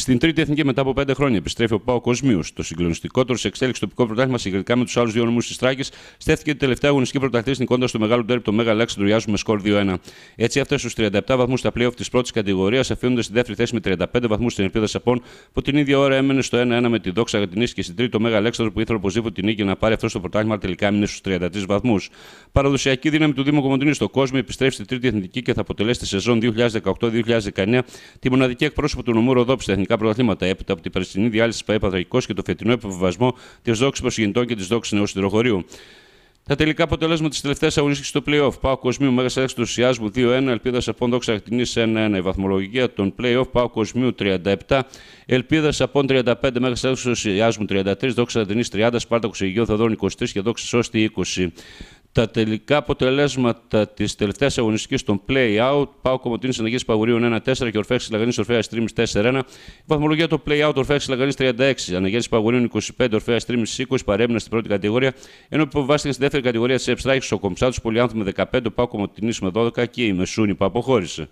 Στην τρίτη εθνική μετά από πέντε χρόνια επιστρέφει ο Πάο Κοσμίους. Το συγκλονιστικότερο σε εξέλιξη τοπικό πρωτάθλημα συγκριτικά με τους άλλους δύο νομούς της Τράκης στέφθηκε την τελευταία αγωνιστική στην νικώντα στο μεγάλο τέρπι το Μέγα Λάξ Ντουριάζου με σκορ 2-1. Έτσι έφτασε στου 37 βαθμούς στα playoff της πρώτης κατηγορίας, αφήνοντας τη δεύτερη θέση με 35 βαθμούς στην ελπίδα Σαπών που την ίδια ώρα έμενε στο 1-1 με τη δόξα Γατινή και στην τρίτη το Μέγα που ήθελε οπωσδήποτε την νίκη να πάρει αυτό το πρωτάθλημα τελικά έμεινε στους 33 βαθμούς. Παραδοσιακή δύναμη του Δήμου Κομοντινή στο κόσμο επιστρέφει στη τρίτη εθνική και θα αποτελέσει τη σεζόν 2018-2019 τη μοναδική εκπρόσωπο του νομού Ροδόπης ελληνικά πρωταθλήματα. Έπειτα από την περσινή διάλυση ΠΑΕ Παθρακικό και το φετινό επιβιβασμό της δόξης προσγεννητών και της δόξης νεού συντροχωρίου. Τα τελικά αποτελέσματα της τελευταίας αγωνιστικής στο playoff. Πάο Κοσμίου Μέγας Άξι του ουσιασμου 2 2-1. Ελπίδα Σαπών δόξα Ακτινής 1-1. Η βαθμολογία των playoff Πάο Κοσμίου 37. Ελπίδα Σαπών 35. Μέγα Άξι του ουσιασμού 33. Δόξα χτινή 30. Σπάρτα Αιγείο Θαδών 23 και Δόξα Σώστη 20 τα τελικά αποτελέσματα της τελευταίας αγωνιστικής των play-out. Πάω Κομωτίνη Αναγία Παγουρίων 1-4 και ορφεα λαγανη Λαγανή Ορφέας Τρίμης 4-1. Η βαθμολογία το play-out Ορφέα 36, Αναγέννη Παγουρίων 25, Ορφέας Τρίμης 20 παρέμεινε στην πρώτη κατηγορία. Ενώ υποβάστηκε στη δεύτερη κατηγορία της Εψράχη ο Κομψάτος Πολιάνθου με 15, Πάω με 12 και η Μεσούνη που αποχώρησε.